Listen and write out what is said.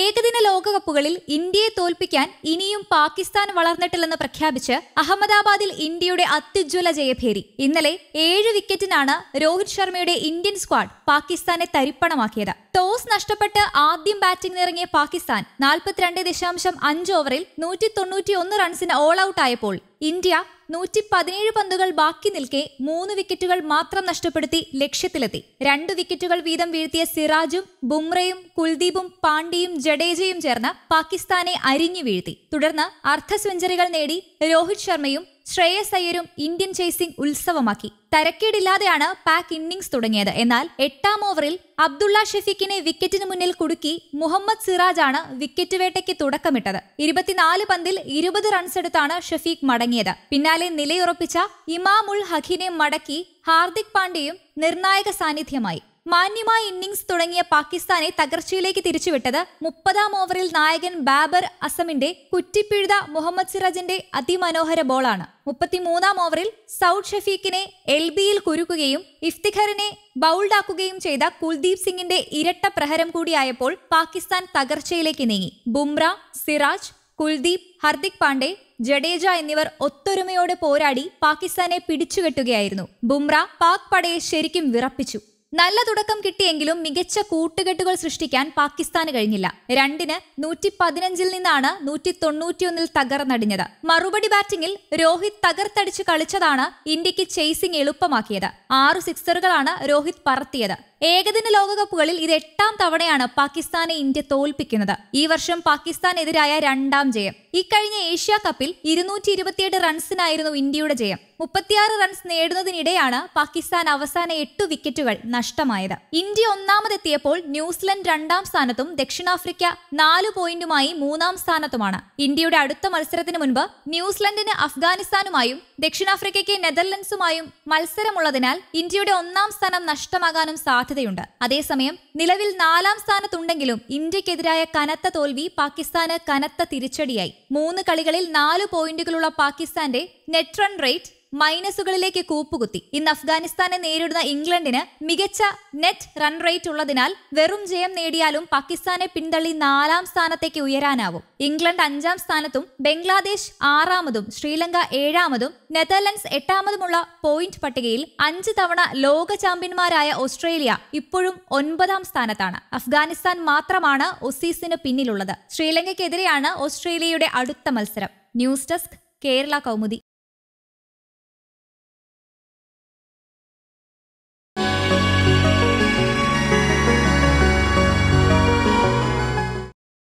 ഏകദിന ലോകകപ്പുകളിൽ ഇന്ത്യയെ തോൽപ്പിക്കാൻ ഇനിയും പാകിസ്ഥാൻ വളർന്നിട്ടില്ലെന്ന് പ്രഖ്യാപിച്ച് അഹമ്മദാബാദിൽ ഇന്ത്യയുടെ അത്യുജ്വല ജയഭേരി ഇന്നലെ ഏഴ് വിക്കറ്റിനാണ് രോഹിത് ശർമ്മയുടെ ഇന്ത്യൻ സ്ക്വാഡ് പാകിസ്ഥാനെ തരിപ്പണമാക്കിയത് ടോസ് നഷ്ടപ്പെട്ട് ആദ്യം ഇറങ്ങിയ പാകിസ്ഥാൻ നാൽപ്പത്തിരണ്ട് ദശാംശം അഞ്ച് ഓവറിൽ നൂറ്റി തൊണ്ണൂറ്റിയൊന്ന് റൺസിന് ഓൾ ഔട്ടായപ്പോൾ ഇന്ത്യ നൂറ്റി പതിനേഴ് പന്തുകൾ ബാക്കി നിൽക്കെ മൂന്ന് വിക്കറ്റുകൾ മാത്രം നഷ്ടപ്പെടുത്തി ലക്ഷ്യത്തിലെത്തി രണ്ട് വിക്കറ്റുകൾ വീതം വീഴ്ത്തിയ സിറാജും ബുംറയും കുൽദീപും പാണ്ഡിയും ജഡേജയും ചേർന്ന് പാകിസ്ഥാനെ അരിഞ്ഞു വീഴ്ത്തി തുടർന്ന് അർദ്ധ സെഞ്ചറികൾ നേടി രോഹിത് ശർമ്മയും ശ്രേയസ് അയ്യരും ഇന്ത്യൻ ചേസിംഗ് ഉത്സവമാക്കി തരക്കേടില്ലാതെയാണ് പാക് ഇന്നിംഗ്സ് തുടങ്ങിയത് എന്നാൽ എട്ടാം ഓവറിൽ അബ്ദുള്ള ഷെഫീഖിനെ വിക്കറ്റിന് മുന്നിൽ കുടുക്കി മുഹമ്മദ് സിറാജാണ് വിക്കറ്റ് വേട്ടയ്ക്ക് തുടക്കമിട്ടത് ഇരുപത്തിനാല് പന്തിൽ ഇരുപത് എടുത്താണ് ഷെഫീഖ് മടങ്ങിയത് പിന്നാലെ നിലയുറപ്പിച്ച ഇമാമുൾ ഹഖിനെ മടക്കി ഹാർദിക് പാണ്ഡ്യയും നിർണായക സാന്നിധ്യമായി മാന്യമായ ഇന്നിംഗ്സ് തുടങ്ങിയ പാകിസ്ഥാനെ തകർച്ചയിലേക്ക് തിരിച്ചുവിട്ടത് മുപ്പതാം ഓവറിൽ നായകൻ ബാബർ അസമിന്റെ കുറ്റിപ്പിഴുത മുഹമ്മദ് സിറാജിന്റെ അതിമനോഹര ബോളാണ് മുപ്പത്തിമൂന്നാം ഓവറിൽ സൌദ് ഷഫീഖിനെ എൽ ബിയിൽ കുരുക്കുകയും ഇഫ്തിഖറിനെ ബൗൾഡാക്കുകയും ചെയ്ത കുൽദീപ് സിംഗിന്റെ ഇരട്ട പ്രഹരം കൂടിയായപ്പോൾ പാകിസ്ഥാൻ തകർച്ചയിലേക്ക് നീങ്ങി ബുംറ സിറാജ് കുൽദീപ് ഹർദിക് പാണ്ഡെ ജഡേജ എന്നിവർ ഒത്തൊരുമയോടെ പോരാടി പാകിസ്ഥാനെ പിടിച്ചുകെട്ടുകയായിരുന്നു ബുംറ പാക് പടയെ ശരിക്കും വിറപ്പിച്ചു നല്ല തുടക്കം കിട്ടിയെങ്കിലും മികച്ച കൂട്ടുകെട്ടുകൾ സൃഷ്ടിക്കാൻ പാകിസ്ഥാന് കഴിഞ്ഞില്ല രണ്ടിന് നൂറ്റി പതിനഞ്ചിൽ നിന്നാണ് നൂറ്റി തൊണ്ണൂറ്റിയൊന്നിൽ തകർന്നടിഞ്ഞത് മറുപടി ബാറ്റിംഗിൽ രോഹിത് തകർത്തടിച്ച് കളിച്ചതാണ് ഇന്ത്യക്ക് ചേസിംഗ് എളുപ്പമാക്കിയത് ആറു സിക്സറുകളാണ് രോഹിത് പറത്തിയത് ഏകദിന ലോകകപ്പുകളിൽ ഇത് എട്ടാം തവണയാണ് പാകിസ്ഥാനെ ഇന്ത്യ തോൽപ്പിക്കുന്നത് ഈ വർഷം പാകിസ്ഥാനെതിരായ രണ്ടാം ജയം ഇക്കഴിഞ്ഞ ഏഷ്യ കപ്പിൽ ഇരുന്നൂറ്റി ഇരുപത്തിയെട്ട് റൺസിനായിരുന്നു ഇന്ത്യയുടെ ജയം മുപ്പത്തിയാറ് റൺസ് നേടുന്നതിനിടെയാണ് പാകിസ്ഥാൻ അവസാന എട്ട് വിക്കറ്റുകൾ നഷ്ടമായത് ഇന്ത്യ ഒന്നാമതെത്തിയപ്പോൾ ന്യൂസിലൻഡ് രണ്ടാം സ്ഥാനത്തും ദക്ഷിണാഫ്രിക്ക നാല് പോയിന്റുമായി മൂന്നാം സ്ഥാനത്തുമാണ് ഇന്ത്യയുടെ അടുത്ത മത്സരത്തിന് മുൻപ് ന്യൂസിലൻഡിന് അഫ്ഗാനിസ്ഥാനുമായും ദക്ഷിണാഫ്രിക്കയ്ക്ക് നെതർലൻഡ്സുമായും മത്സരമുള്ളതിനാൽ ഇന്ത്യയുടെ ഒന്നാം സ്ഥാനം നഷ്ടമാകാനും സാധ്യത സാധ്യതയുണ്ട് അതേസമയം നിലവിൽ നാലാം സ്ഥാനത്തുണ്ടെങ്കിലും ഇന്ത്യക്കെതിരായ കനത്ത തോൽവി പാകിസ്ഥാന് കനത്ത തിരിച്ചടിയായി മൂന്ന് കളികളിൽ നാല് പോയിന്റുകളുള്ള പാകിസ്ഥാന്റെ നെറ്റ് റൺ റേറ്റ് മൈനസുകളിലേക്ക് കൂപ്പുകുത്തി ഇന്ന് അഫ്ഗാനിസ്ഥാനെ നേരിടുന്ന ഇംഗ്ലണ്ടിന് മികച്ച നെറ്റ് റൺ റേറ്റ് ഉള്ളതിനാൽ വെറും ജയം നേടിയാലും പാകിസ്ഥാനെ പിന്തള്ളി നാലാം സ്ഥാനത്തേക്ക് ഉയരാനാവും ഇംഗ്ലണ്ട് അഞ്ചാം സ്ഥാനത്തും ബംഗ്ലാദേശ് ആറാമതും ശ്രീലങ്ക ഏഴാമതും നെതർലൻഡ്സ് എട്ടാമതുമുള്ള പോയിന്റ് പട്ടികയിൽ അഞ്ച് തവണ ലോക ചാമ്പ്യന്മാരായ ഓസ്ട്രേലിയ ഇപ്പോഴും ഒൻപതാം സ്ഥാനത്താണ് അഫ്ഗാനിസ്ഥാൻ മാത്രമാണ് ഒസീസിന് പിന്നിലുള്ളത് ശ്രീലങ്കയ്ക്കെതിരെയാണ് ഓസ്ട്രേലിയയുടെ അടുത്ത മത്സരം ന്യൂസ് ഡെസ്ക് കേരള കൗമുദി